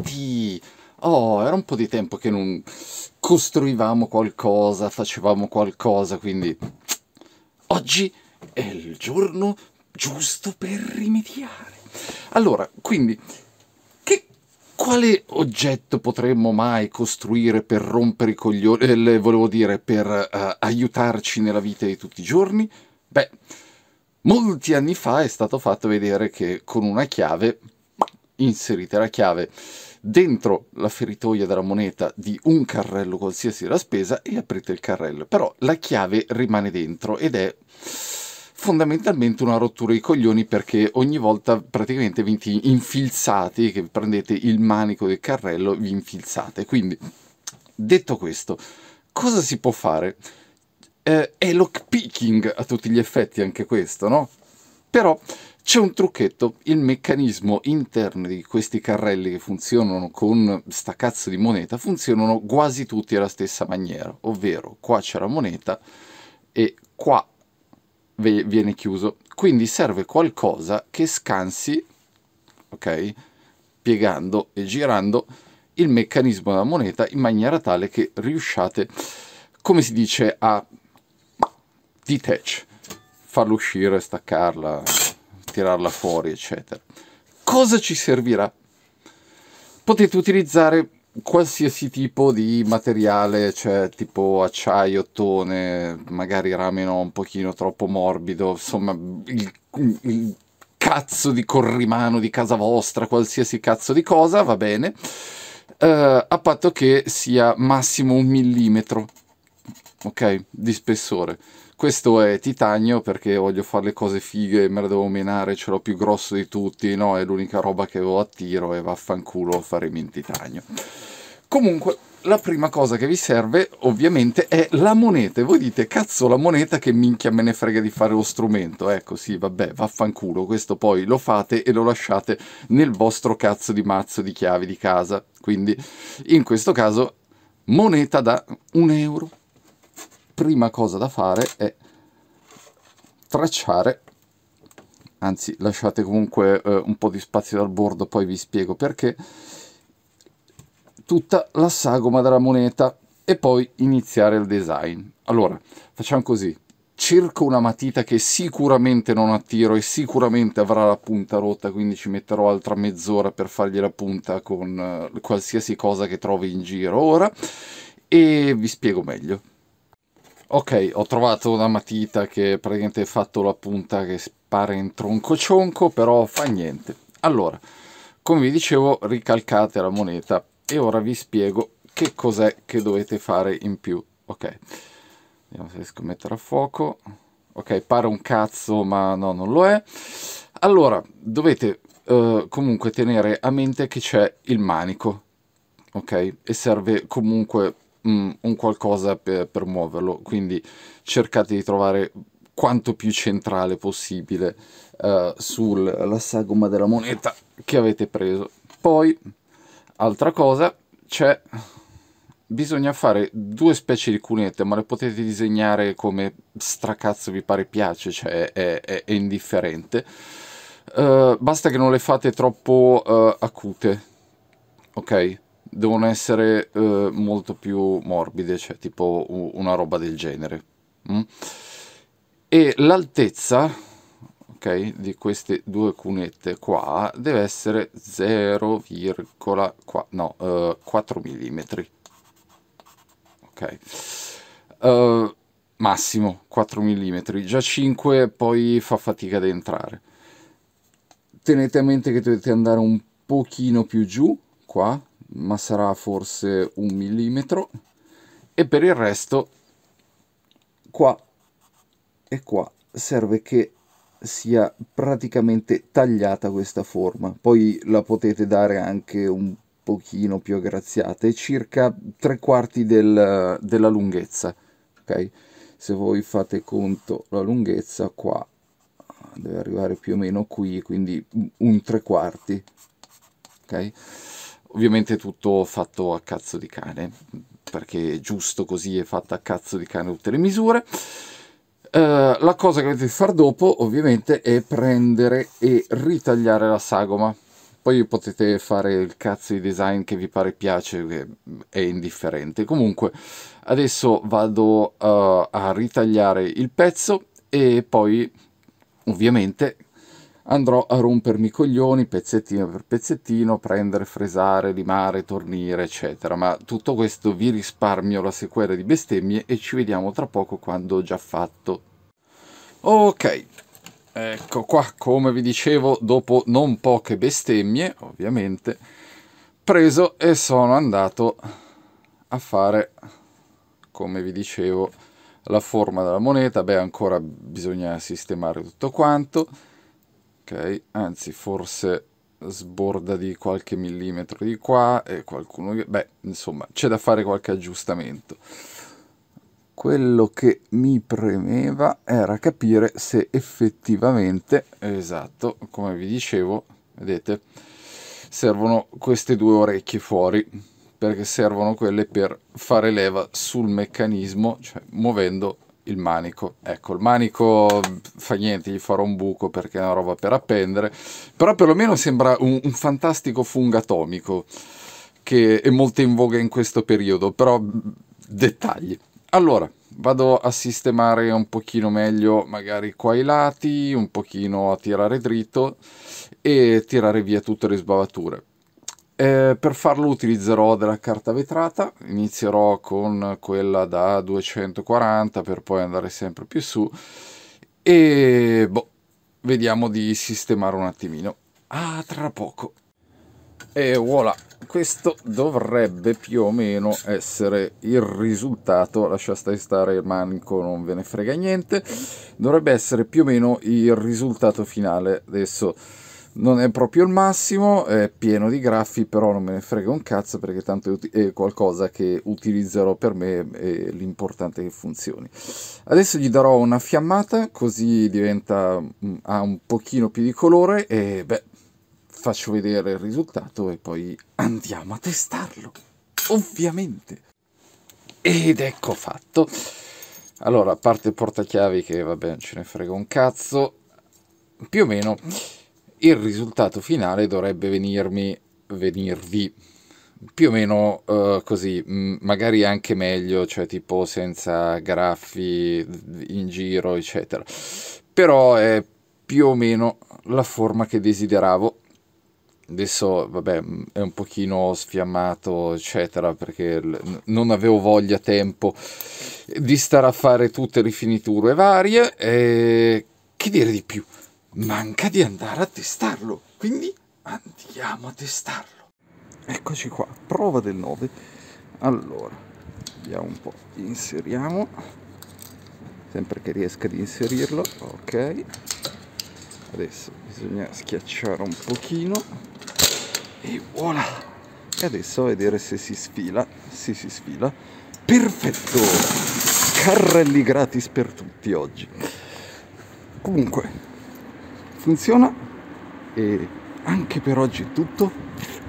tornati! Oh, era un po' di tempo che non costruivamo qualcosa, facevamo qualcosa, quindi oggi è il giorno giusto per rimediare. Allora, quindi, che, quale oggetto potremmo mai costruire per rompere i coglioni, eh, volevo dire, per eh, aiutarci nella vita di tutti i giorni? Beh, molti anni fa è stato fatto vedere che con una chiave, inserite la chiave dentro la feritoia della moneta di un carrello qualsiasi della spesa e aprite il carrello. Però la chiave rimane dentro ed è fondamentalmente una rottura di coglioni perché ogni volta praticamente vi infilzate, che prendete il manico del carrello, vi infilzate. Quindi, detto questo, cosa si può fare? Eh, è lockpicking a tutti gli effetti anche questo, no? però c'è un trucchetto, il meccanismo interno di questi carrelli che funzionano con sta cazzo di moneta funzionano quasi tutti alla stessa maniera, ovvero qua c'è la moneta e qua viene chiuso, quindi serve qualcosa che scansi, ok, piegando e girando il meccanismo della moneta in maniera tale che riusciate, come si dice, a detach, farla uscire, staccarla, tirarla fuori, eccetera. Cosa ci servirà? Potete utilizzare qualsiasi tipo di materiale, cioè tipo acciaio, ottone, magari rame no, un pochino troppo morbido, insomma il, il cazzo di corrimano di casa vostra, qualsiasi cazzo di cosa, va bene, eh, a patto che sia massimo un millimetro ok? Di spessore. Questo è titanio perché voglio fare le cose fighe, me la devo menare, ce l'ho più grosso di tutti, no? È l'unica roba che avevo a tiro e vaffanculo a farmi in titanio. Comunque, la prima cosa che vi serve ovviamente è la moneta. E voi dite, cazzo la moneta che minchia me ne frega di fare lo strumento. Ecco, sì, vabbè, vaffanculo, questo poi lo fate e lo lasciate nel vostro cazzo di mazzo di chiavi di casa. Quindi, in questo caso, moneta da un euro prima cosa da fare è tracciare anzi lasciate comunque eh, un po' di spazio dal bordo poi vi spiego perché tutta la sagoma della moneta e poi iniziare il design allora facciamo così cerco una matita che sicuramente non attiro e sicuramente avrà la punta rotta quindi ci metterò altra mezz'ora per fargli la punta con eh, qualsiasi cosa che trovi in giro ora e vi spiego meglio Ok, ho trovato una matita che praticamente ha fatto la punta che spara in tronco cionco, però fa niente. Allora, come vi dicevo, ricalcate la moneta e ora vi spiego che cos'è che dovete fare in più. Ok, vediamo se riesco a mettere a fuoco. Ok, pare un cazzo, ma no, non lo è. Allora, dovete eh, comunque tenere a mente che c'è il manico, ok? E serve comunque mh, mm, un qualcosa per, per muoverlo, quindi cercate di trovare quanto più centrale possibile uh, eh, sulla sagoma della moneta che avete preso. Poi, altra cosa, c'è... Bisogna fare due specie di cunette, ma le potete disegnare come stracazzo vi pare piace, cioè è, è, è indifferente. Uh, basta che non le fate troppo uh, acute, ok? devono essere eh, molto più morbide, cioè tipo una roba del genere. Mm? E l'altezza okay, di queste due cunette qua deve essere 0, no, eh, 4 mm. Ok. Uh, massimo 4 mm, già 5 poi fa fatica ad entrare. Tenete a mente che dovete andare un pochino più giù, qua, ma sarà forse un millimetro e per il resto qua e qua serve che sia praticamente tagliata questa forma poi la potete dare anche un pochino più aggraziata è circa tre quarti del, della lunghezza ok se voi fate conto la lunghezza qua deve arrivare più o meno qui quindi un tre quarti ok Ovviamente tutto fatto a cazzo di cane, perché è giusto così, è fatta a cazzo di cane tutte le misure. Uh, la cosa che dovete fare dopo ovviamente è prendere e ritagliare la sagoma poi potete fare il cazzo di design che vi pare piace è indifferente comunque adesso vado uh, a ritagliare il pezzo e poi ovviamente andrò a rompermi i coglioni pezzettino per pezzettino, prendere, fresare, limare, tornire, eccetera. Ma tutto questo vi risparmio la sequela di bestemmie e ci vediamo tra poco quando ho già fatto. Ok, ecco qua, come vi dicevo, dopo non poche bestemmie, ovviamente, preso e sono andato a fare, come vi dicevo, la forma della moneta. Beh, ancora bisogna sistemare tutto quanto ok anzi forse sborda di qualche millimetro di qua e qualcuno beh insomma c'è da fare qualche aggiustamento quello che mi premeva era capire se effettivamente esatto come vi dicevo vedete servono queste due orecchie fuori perché servono quelle per fare leva sul meccanismo cioè muovendo il manico. Ecco, il manico fa niente, gli farò un buco perché è una roba per appendere, però perlomeno sembra un, un fantastico fungo atomico che è molto in voga in questo periodo, però mm, dettagli. Allora, vado a sistemare un pochino meglio magari qua i lati, un pochino a tirare dritto e tirare via tutte le sbavature. Eh, per farlo utilizzerò della carta vetrata, inizierò con quella da 240 per poi andare sempre più su e boh, vediamo di sistemare un attimino. Ah, tra poco. E voilà, questo dovrebbe più o meno essere il risultato, lasciate stare il manico, non ve ne frega niente, dovrebbe essere più o meno il risultato finale. Adesso non è proprio il massimo, è pieno di graffi, però non me ne frega un cazzo perché tanto è qualcosa che utilizzerò per me e l'importante è che funzioni. Adesso gli darò una fiammata così diventa, mm, ha un pochino più di colore e beh, faccio vedere il risultato e poi andiamo a testarlo, ovviamente. Ed ecco fatto. Allora, a parte il portachiavi che vabbè, ce ne frega un cazzo, più o meno il risultato finale dovrebbe venirmi, venirvi più o meno uh, così, magari anche meglio, cioè tipo senza graffi in giro, eccetera. Però è più o meno la forma che desideravo. Adesso, vabbè, è un pochino sfiammato, eccetera, perché non avevo voglia, tempo di stare a fare tutte le finiture varie. E... Che dire di più? manca di andare a testarlo. Quindi andiamo a testarlo. Eccoci qua, prova del 9. Allora, vediamo un po', inseriamo. Sempre che riesca di inserirlo, ok. Adesso bisogna schiacciare un pochino e voilà. E adesso a vedere se si sfila, se si sfila. Perfetto! Carrelli gratis per tutti oggi. Comunque, funziona e anche per oggi è tutto